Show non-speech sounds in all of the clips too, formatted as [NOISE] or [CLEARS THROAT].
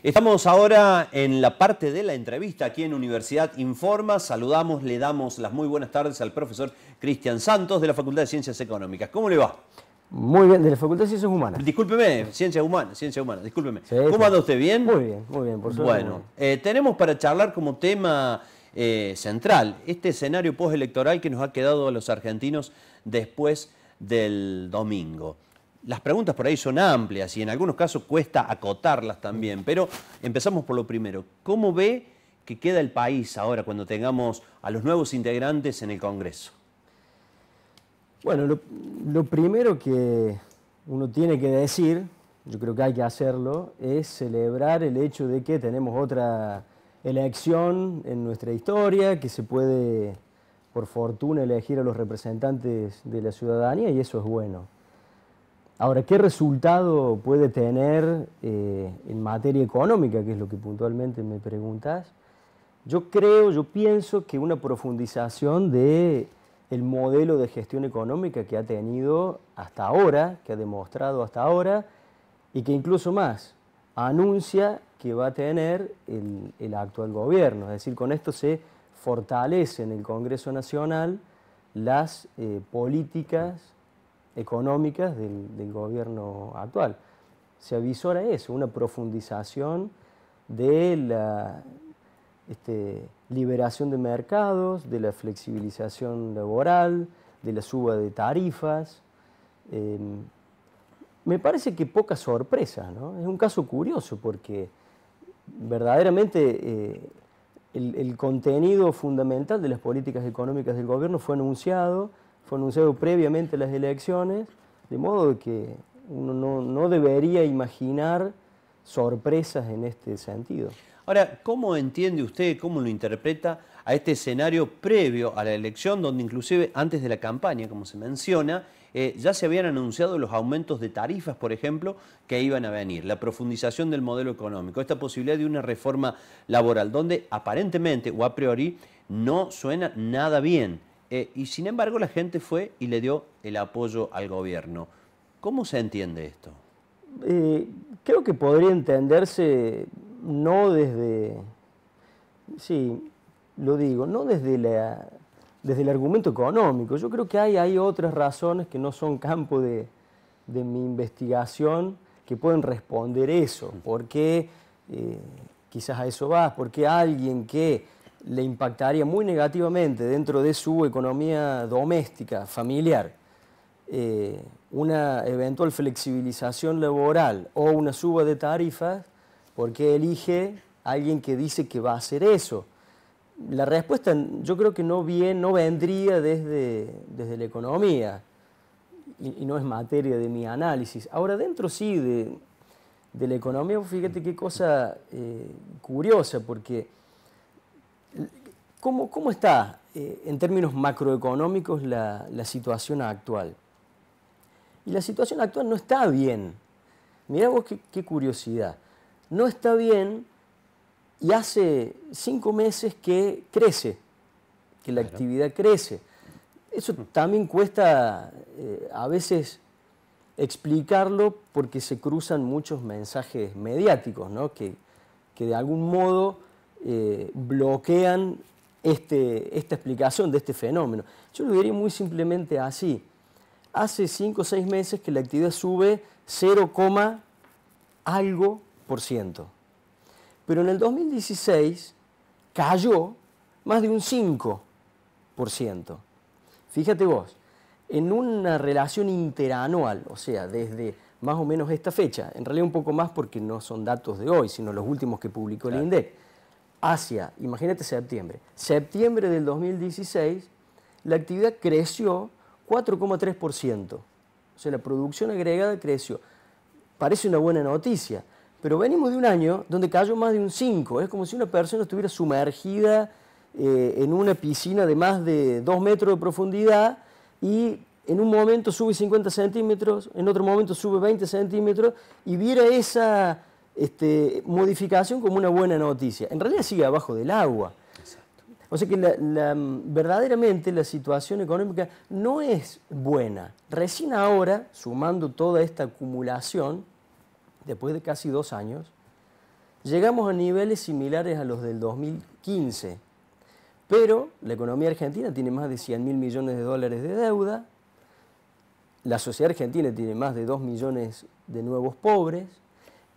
Estamos ahora en la parte de la entrevista aquí en Universidad Informa. Saludamos, le damos las muy buenas tardes al profesor Cristian Santos de la Facultad de Ciencias Económicas. ¿Cómo le va? Muy bien, de la Facultad de Ciencias Humanas. Discúlpeme, Ciencias Humanas, Ciencias Humanas, discúlpeme. ¿Cómo anda usted? ¿Bien? Muy bien, muy bien, por supuesto. Bueno, eh, tenemos para charlar como tema eh, central este escenario postelectoral que nos ha quedado a los argentinos después del domingo. Las preguntas por ahí son amplias y en algunos casos cuesta acotarlas también, pero empezamos por lo primero. ¿Cómo ve que queda el país ahora cuando tengamos a los nuevos integrantes en el Congreso? Bueno, lo, lo primero que uno tiene que decir, yo creo que hay que hacerlo, es celebrar el hecho de que tenemos otra elección en nuestra historia, que se puede, por fortuna, elegir a los representantes de la ciudadanía y eso es bueno. Ahora, ¿qué resultado puede tener eh, en materia económica, que es lo que puntualmente me preguntas? Yo creo, yo pienso que una profundización de el modelo de gestión económica que ha tenido hasta ahora, que ha demostrado hasta ahora, y que incluso más anuncia que va a tener el, actual gobierno. Es decir, con esto se fortalece en el Congreso Nacional las eh, políticas económicas del, gobierno actual. Se avisora eso, una profundización de la este, liberación de mercados, de la flexibilización laboral, de la suba de tarifas. Em, me parece que poca sorpresa, ¿no? Es un caso curioso porque verdaderamente eh, el, el contenido fundamental de las políticas económicas del gobierno fue anunciado, fue anunciado previamente las elecciones, de modo que uno no, debería imaginar sorpresas en este sentido. Ahora, ¿cómo entiende usted, cómo lo interpreta a este escenario previo a la elección, donde inclusive antes de la campaña, como se menciona, eh, ya se habían anunciado los aumentos de tarifas, por ejemplo, que iban a venir, la profundización del modelo económico, esta posibilidad de una reforma laboral, donde aparentemente o a priori no suena nada bien. Eh, y sin embargo la gente fue y le dio el apoyo al gobierno. ¿Cómo se entiende esto? Eh, creo que podría entenderse no desde, sí, lo digo, no desde, la, desde el argumento económico. Yo creo que hay, otras razones que no son campo de, mi investigación que pueden responder eso. ¿Por qué eh, quizás a eso vas? ¿Por qué alguien que le impactaría muy negativamente dentro de su economía doméstica, familiar, eh, una eventual flexibilización laboral o una suba de tarifas, qué elige alguien que dice que va a hacer eso? La respuesta yo creo que no, bien, no vendría desde, desde la economía y, no es materia de mi análisis. Ahora, dentro sí de, de la economía, fíjate qué cosa eh, curiosa, porque ¿Cómo, está eh, en términos macroeconómicos la, situación actual? Y la situación actual no está bien. Mirá vos qué, curiosidad. No está bien y hace cinco meses que crece, que la actividad crece. Eso hmm. también cuesta eh, a veces explicarlo porque se cruzan muchos mensajes mediáticos, ¿no? que, que de algún modo eh, bloquean este, esta explicación de este fenómeno? Yo lo diría muy simplemente así. Hace 5 o 6 meses que la actividad sube 0, algo por ciento. Pero en el 2016 cayó más de un 5 por ciento. Fíjate vos, en una relación interanual, o sea, desde más o menos esta fecha, en realidad un poco más porque no son datos de hoy, sino los últimos que publicó el INDEC, hacia, imagínate septiembre, septiembre del 2016, la actividad creció 4,3%. O sea, la producción agregada creció. Parece una buena noticia, pero venimos de un año donde cayó más de un 5. Es como si una persona estuviera sumergida eh, en una piscina de más de 2 metros de profundidad y en un momento sube 50 centímetros, en otro momento sube 20 centímetros y viera esa este, modificación como una buena noticia. En realidad sigue abajo del agua. O sea que verdaderamente la situación económica no es buena. Recién ahora, sumando toda esta acumulación, después de casi dos años, llegamos a niveles similares a los del 2015. Pero la economía argentina tiene más de 100 mil millones de dólares de deuda, la sociedad argentina tiene más de 2 millones de nuevos pobres,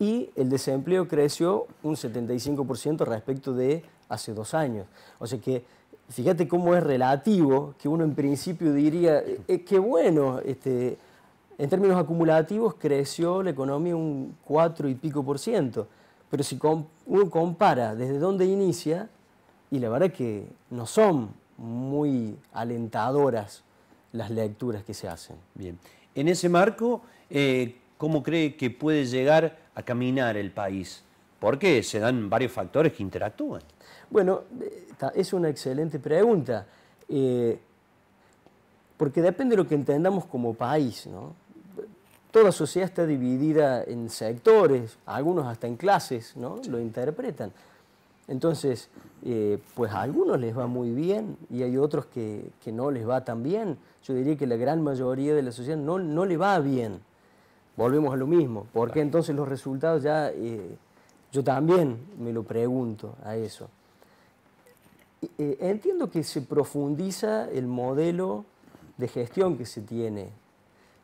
y el desempleo creció un 75% respecto de hace dos años. O sea que fíjate cómo es relativo, que uno en principio diría, eh, eh, qué bueno, este, en términos acumulativos creció la economía un 4 y pico por ciento, pero si uno compara desde dónde inicia, y la verdad que no son muy alentadoras las lecturas que se hacen. Bien, en ese marco, eh, ¿cómo cree que puede llegar a caminar el país? Porque se dan varios factores que interactúan. Bueno, es una excelente pregunta, eh, porque depende de lo que entendamos como país. ¿no? Toda sociedad está dividida en sectores, algunos hasta en clases, ¿no? lo interpretan. Entonces, eh, pues a algunos les va muy bien y hay otros que, no les va tan bien. Yo diría que la gran mayoría de la sociedad no, no le va bien volvemos a lo mismo. porque entonces los resultados ya... Eh, yo también me lo pregunto a eso. Eh, entiendo que se profundiza el modelo de gestión que se tiene,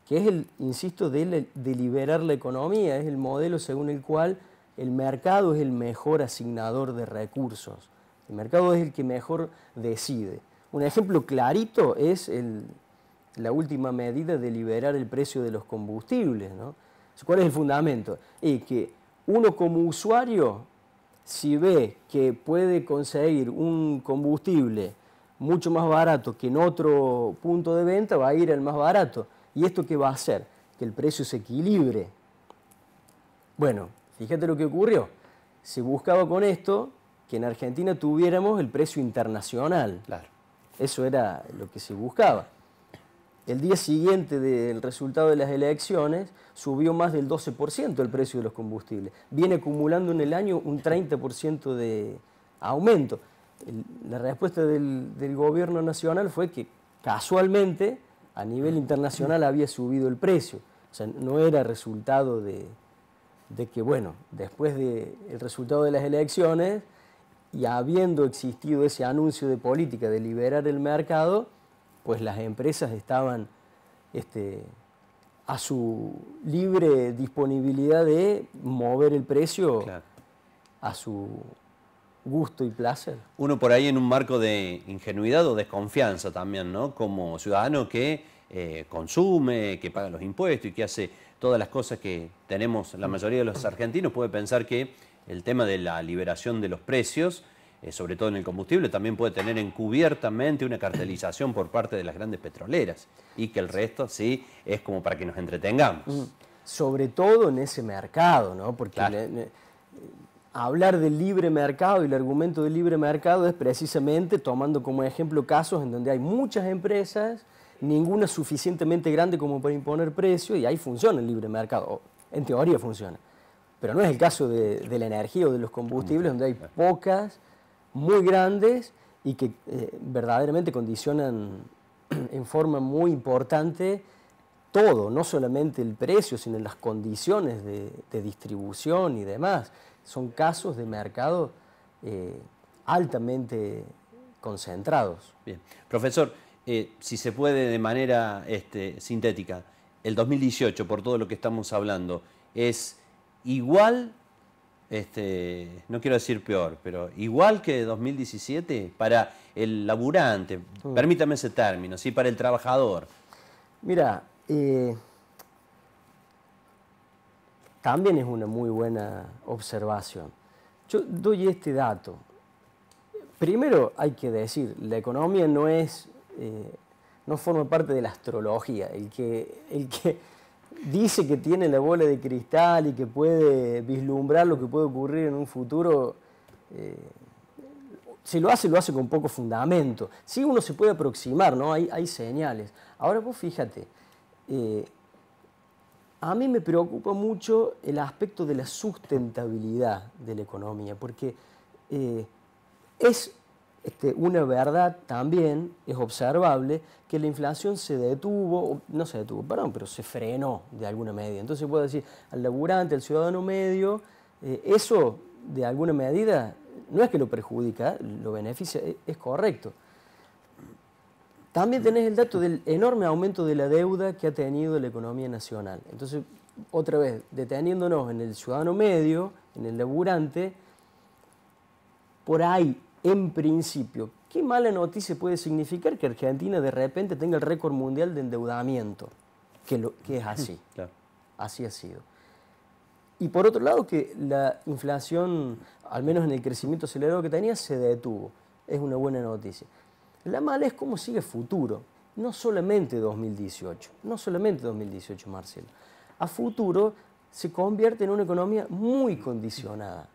que es el, insisto, de, liberar la economía, es el modelo según el cual el mercado es el mejor asignador de recursos, el mercado es el que mejor decide. Un ejemplo clarito es el, la última medida de liberar el precio de los combustibles. ¿Cuál es el fundamento? y que uno como usuario, si ve que puede conseguir un combustible mucho más barato que en otro punto de venta, va a ir al más barato. ¿Y esto qué va a hacer? Que el precio se equilibre. Bueno, fíjate lo que ocurrió. Se buscaba con esto que en Argentina tuviéramos el precio internacional. Claro. Eso era lo que se buscaba. El día siguiente del resultado de las elecciones subió más del 12% el precio de los combustibles. Viene acumulando en el año un 30% de aumento. la respuesta del, gobierno nacional fue que casualmente a nivel internacional había subido el precio. O sea, no era resultado de, que, bueno, después del resultado de las elecciones y habiendo existido ese anuncio de política de liberar el mercado, pues las empresas estaban este, a su libre disponibilidad de mover el precio a su gusto y placer. Uno por ahí en un marco de ingenuidad o desconfianza también, ¿no? Como ciudadano que eh, consume, que paga los impuestos y que hace todas las cosas que tenemos la mayoría de los argentinos, puede pensar que el tema de la liberación de los precios eh, sobre todo en el combustible, también puede tener encubiertamente una cartelización por parte de las grandes petroleras y que el resto sí es como para que nos entretengamos. Mm. Sobre todo en ese mercado, ¿no? Porque hablar del libre mercado y el argumento del libre mercado es precisamente tomando como ejemplo casos en donde hay muchas empresas, ninguna suficientemente grande como para imponer precio y ahí funciona el libre mercado, en teoría funciona. Pero no es el caso de la energía o de los combustibles, donde hay pocas muy grandes y que eh, verdaderamente condicionan [CLEARS THROAT] en forma muy importante todo, no solamente el precio, sino las condiciones de, distribución y demás. Son casos de mercado eh, altamente concentrados. Bien, profesor, eh, si se puede de manera este, sintética, el 2018, por todo lo que estamos hablando, es igual este, no quiero decir peor, pero igual que 2017, para el laburante, mm. permítame ese término, ¿sí? para el trabajador. Mira, eh, también es una muy buena observación. Yo doy este dato. Primero hay que decir, la economía no es, eh, no forma parte de la astrología. El que, el que dice que tiene la bola de cristal y que puede vislumbrar lo que puede ocurrir en un futuro, eh, si lo hace, lo hace con poco fundamento. Si uno se puede aproximar, ¿no? Hay, señales. Ahora vos fíjate, eh, a mí me preocupa mucho el aspecto de la sustentabilidad de la economía, porque eh, es este, una verdad también es observable que la inflación se detuvo, no se detuvo, perdón, pero se frenó de alguna medida. Entonces puedo decir, al laburante, al ciudadano medio, eh, eso de alguna medida no es que lo perjudica, lo beneficia, e, es correcto. También tenés el dato del enorme aumento de la deuda que ha tenido la economía nacional. Entonces, otra vez, deteniéndonos en el ciudadano medio, en el laburante, por ahí en principio, ¿qué mala noticia puede significar que Argentina de repente tenga el récord mundial de endeudamiento? Que, es así. [LAUGHS] Así ha sido. Y por otro lado, que la inflación, al menos en el crecimiento acelerado que tenía, se detuvo. Es una buena noticia. La mala es cómo sigue futuro. No solamente 2018, no solamente 2018, Marcelo. A futuro se convierte en una economía muy condicionada.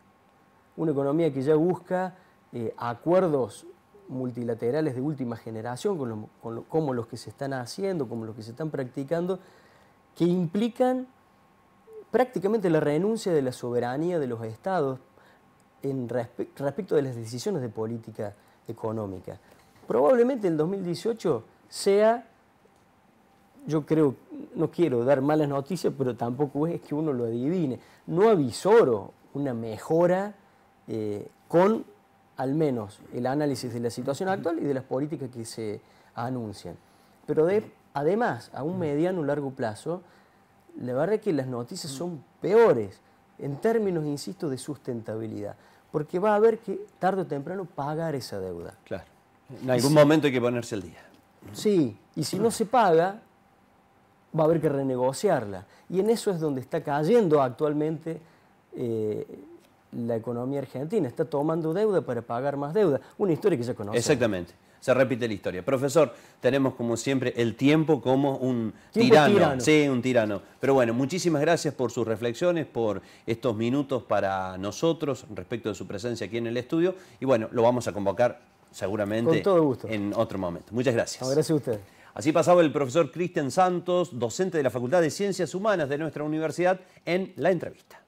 Una economía que ya busca eh, acuerdos multilaterales de última generación, como los que se están haciendo, como los que se están practicando, que implican prácticamente la renuncia de la soberanía de los estados respecto de las decisiones de política económica. Probablemente el 2018 sea, yo creo, no quiero dar malas noticias, pero tampoco es que uno lo adivine. No avisoro una mejora eh, con al menos el análisis de la situación actual y de las políticas que se anuncian. Pero además, a un mediano o largo plazo, la verdad es que las noticias son peores en términos, insisto, de sustentabilidad, porque va a haber que tarde o temprano pagar esa deuda. Claro. En algún momento hay que ponerse al día. Sí, y si no se paga, va a haber que renegociarla. Y en eso es donde está cayendo actualmente eh, la economía argentina, está tomando deuda para pagar más deuda, una historia que se conoce. Exactamente, se repite la historia. Profesor, tenemos como siempre el tiempo como un tirano. Sí, un tirano. Pero bueno, muchísimas gracias por sus reflexiones, por estos minutos para nosotros respecto de su presencia aquí en el estudio y bueno, lo vamos a convocar seguramente en otro momento. Muchas gracias. gracias a usted. Así pasaba el profesor Cristian Santos, docente de la Facultad de Ciencias Humanas de nuestra universidad, en la entrevista.